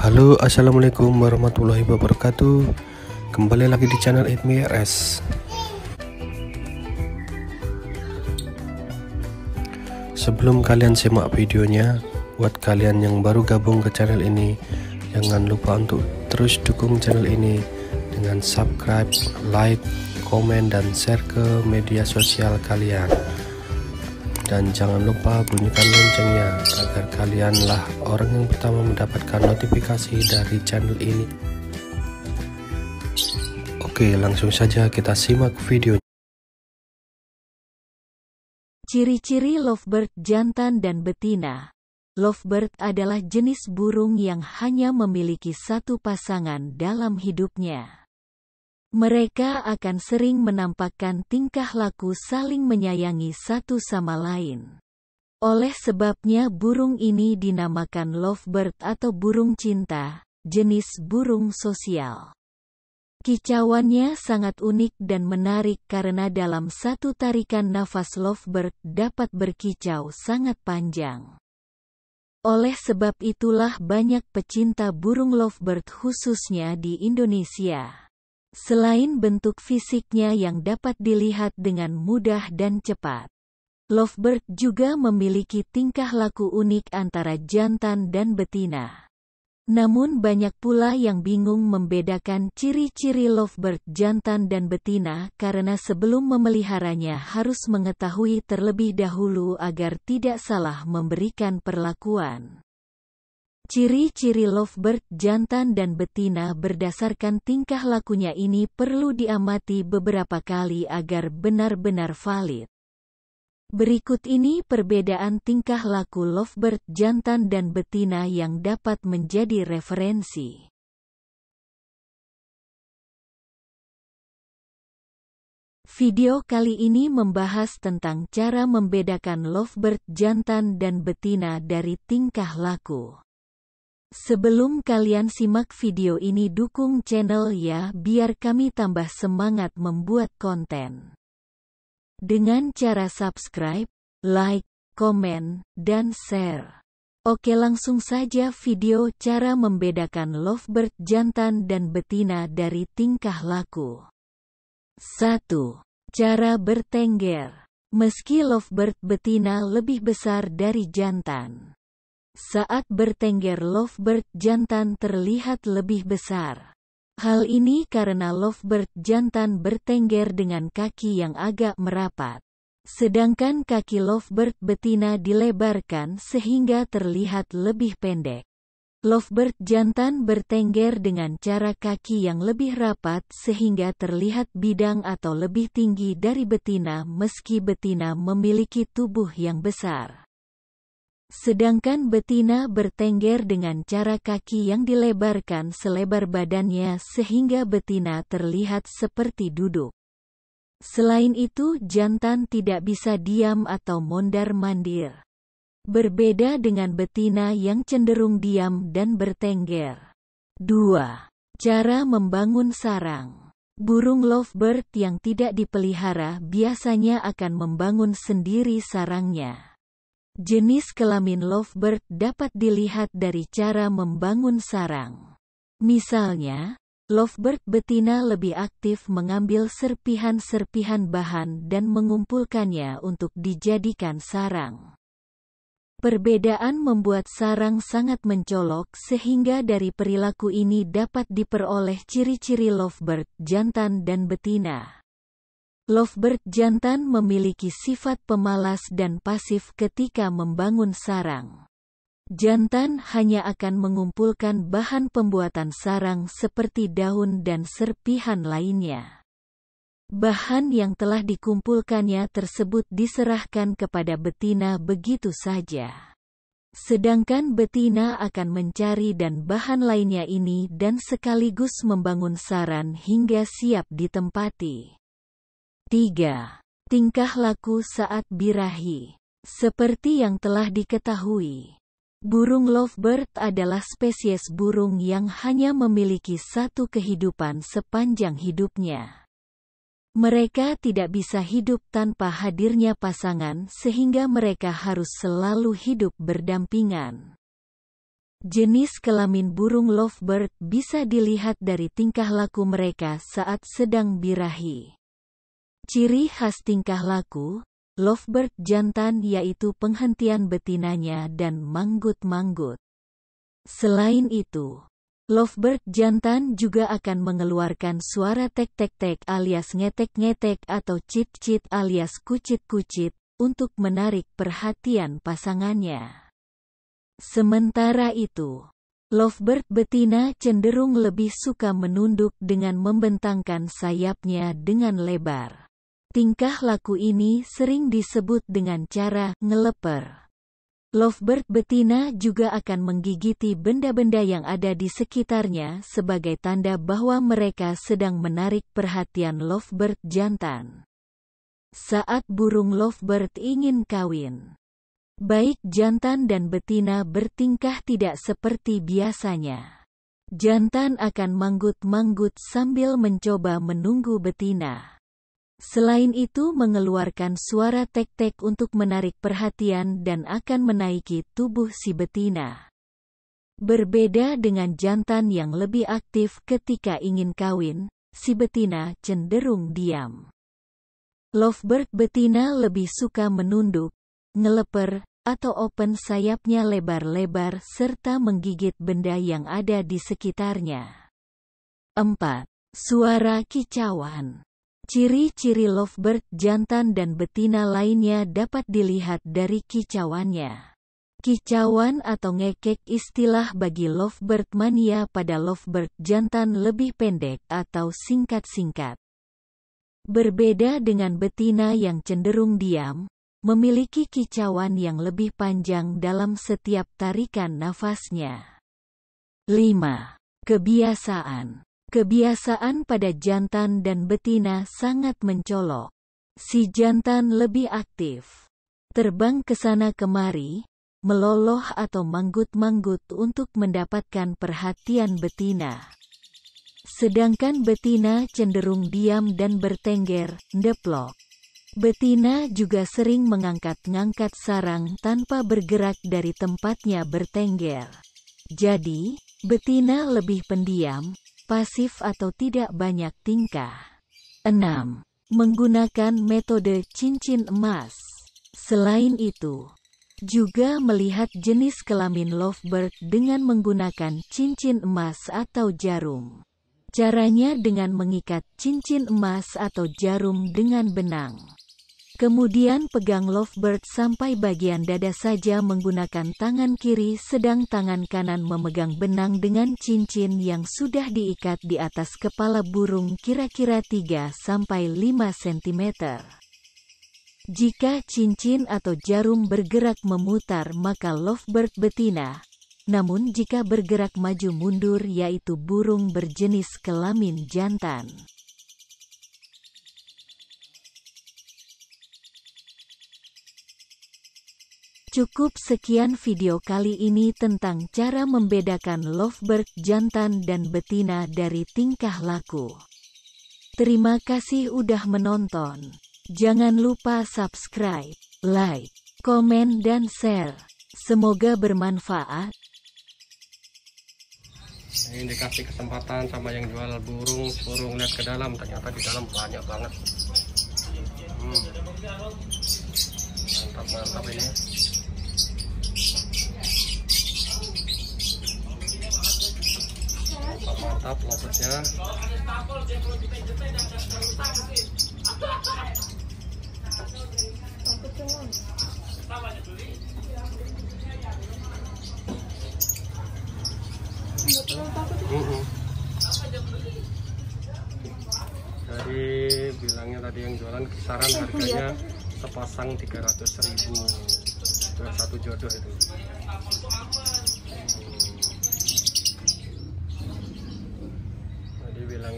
Halo assalamualaikum warahmatullahi wabarakatuh Kembali lagi di channel Edmi RS Sebelum kalian simak videonya Buat kalian yang baru gabung ke channel ini Jangan lupa untuk terus dukung channel ini Dengan subscribe, like, komen, dan share ke media sosial kalian dan jangan lupa bunyikan loncengnya agar kalianlah orang yang pertama mendapatkan notifikasi dari channel ini Oke langsung saja kita simak video. Ciri-ciri lovebird jantan dan betina Lovebird adalah jenis burung yang hanya memiliki satu pasangan dalam hidupnya mereka akan sering menampakkan tingkah laku saling menyayangi satu sama lain. Oleh sebabnya burung ini dinamakan lovebird atau burung cinta, jenis burung sosial. Kicauannya sangat unik dan menarik karena dalam satu tarikan nafas lovebird dapat berkicau sangat panjang. Oleh sebab itulah banyak pecinta burung lovebird khususnya di Indonesia. Selain bentuk fisiknya yang dapat dilihat dengan mudah dan cepat, lovebird juga memiliki tingkah laku unik antara jantan dan betina. Namun banyak pula yang bingung membedakan ciri-ciri lovebird jantan dan betina karena sebelum memeliharanya harus mengetahui terlebih dahulu agar tidak salah memberikan perlakuan. Ciri-ciri lovebird jantan dan betina berdasarkan tingkah lakunya ini perlu diamati beberapa kali agar benar-benar valid. Berikut ini perbedaan tingkah laku lovebird jantan dan betina yang dapat menjadi referensi. Video kali ini membahas tentang cara membedakan lovebird jantan dan betina dari tingkah laku. Sebelum kalian simak video ini dukung channel ya biar kami tambah semangat membuat konten. Dengan cara subscribe, like, komen, dan share. Oke langsung saja video cara membedakan lovebird jantan dan betina dari tingkah laku. 1. Cara bertengger Meski lovebird betina lebih besar dari jantan, saat bertengger lovebird jantan terlihat lebih besar. Hal ini karena lovebird jantan bertengger dengan kaki yang agak merapat. Sedangkan kaki lovebird betina dilebarkan sehingga terlihat lebih pendek. Lovebird jantan bertengger dengan cara kaki yang lebih rapat sehingga terlihat bidang atau lebih tinggi dari betina meski betina memiliki tubuh yang besar. Sedangkan betina bertengger dengan cara kaki yang dilebarkan selebar badannya sehingga betina terlihat seperti duduk. Selain itu jantan tidak bisa diam atau mondar-mandir. Berbeda dengan betina yang cenderung diam dan bertengger. 2. Cara membangun sarang Burung lovebird yang tidak dipelihara biasanya akan membangun sendiri sarangnya. Jenis kelamin lovebird dapat dilihat dari cara membangun sarang. Misalnya, lovebird betina lebih aktif mengambil serpihan-serpihan bahan dan mengumpulkannya untuk dijadikan sarang. Perbedaan membuat sarang sangat mencolok sehingga dari perilaku ini dapat diperoleh ciri-ciri lovebird, jantan dan betina. Lovebird jantan memiliki sifat pemalas dan pasif ketika membangun sarang. Jantan hanya akan mengumpulkan bahan pembuatan sarang seperti daun dan serpihan lainnya. Bahan yang telah dikumpulkannya tersebut diserahkan kepada betina begitu saja. Sedangkan betina akan mencari dan bahan lainnya ini dan sekaligus membangun saran hingga siap ditempati. 3. Tingkah laku saat birahi Seperti yang telah diketahui, burung lovebird adalah spesies burung yang hanya memiliki satu kehidupan sepanjang hidupnya. Mereka tidak bisa hidup tanpa hadirnya pasangan sehingga mereka harus selalu hidup berdampingan. Jenis kelamin burung lovebird bisa dilihat dari tingkah laku mereka saat sedang birahi. Ciri khas tingkah laku, lovebird jantan yaitu penghentian betinanya dan manggut-manggut. Selain itu, lovebird jantan juga akan mengeluarkan suara tek-tek-tek alias ngetek-ngetek atau cit-cit alias kucit-kucit untuk menarik perhatian pasangannya. Sementara itu, Lovebird betina cenderung lebih suka menunduk dengan membentangkan sayapnya dengan lebar. Tingkah laku ini sering disebut dengan cara ngeleper. Lovebird betina juga akan menggigiti benda-benda yang ada di sekitarnya sebagai tanda bahwa mereka sedang menarik perhatian lovebird jantan. Saat burung lovebird ingin kawin, baik jantan dan betina bertingkah tidak seperti biasanya. Jantan akan manggut-manggut sambil mencoba menunggu betina. Selain itu mengeluarkan suara tek-tek untuk menarik perhatian dan akan menaiki tubuh si betina. Berbeda dengan jantan yang lebih aktif ketika ingin kawin, si betina cenderung diam. Lovebird betina lebih suka menunduk, ngeleper, atau open sayapnya lebar-lebar serta menggigit benda yang ada di sekitarnya. 4. Suara kicauan Ciri-ciri lovebird jantan dan betina lainnya dapat dilihat dari kicauannya. Kicauan atau ngekek istilah bagi lovebird mania pada lovebird jantan lebih pendek atau singkat-singkat. Berbeda dengan betina yang cenderung diam, memiliki kicauan yang lebih panjang dalam setiap tarikan nafasnya. 5. Kebiasaan Kebiasaan pada jantan dan betina sangat mencolok. Si jantan lebih aktif. Terbang ke sana kemari, meloloh atau manggut-manggut untuk mendapatkan perhatian betina. Sedangkan betina cenderung diam dan bertengger, deplok. Betina juga sering mengangkat-ngangkat sarang tanpa bergerak dari tempatnya bertengger. Jadi, betina lebih pendiam, pasif atau tidak banyak tingkah. 6. Menggunakan metode cincin emas. Selain itu, juga melihat jenis kelamin lovebird dengan menggunakan cincin emas atau jarum. Caranya dengan mengikat cincin emas atau jarum dengan benang. Kemudian pegang lovebird sampai bagian dada saja menggunakan tangan kiri sedang tangan kanan memegang benang dengan cincin yang sudah diikat di atas kepala burung kira-kira 3-5 cm. Jika cincin atau jarum bergerak memutar maka lovebird betina. Namun jika bergerak maju mundur yaitu burung berjenis kelamin jantan. Cukup sekian video kali ini tentang cara membedakan lovebird jantan dan betina dari tingkah laku. Terima kasih udah menonton. Jangan lupa subscribe, like, komen dan share. Semoga bermanfaat. Ini dikasih kesempatan sama yang jual burung, burung lihat ke dalam, ternyata di dalam banyak banget. Hmm. Mantap-mantap ini. mantap lopernya dari bilangnya tadi yang jualan kisaran harganya sepasang ratus ribu satu jodoh itu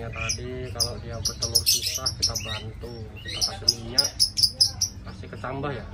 minyak tadi kalau dia bertelur susah kita bantu kita kasih minyak kasih kecambah ya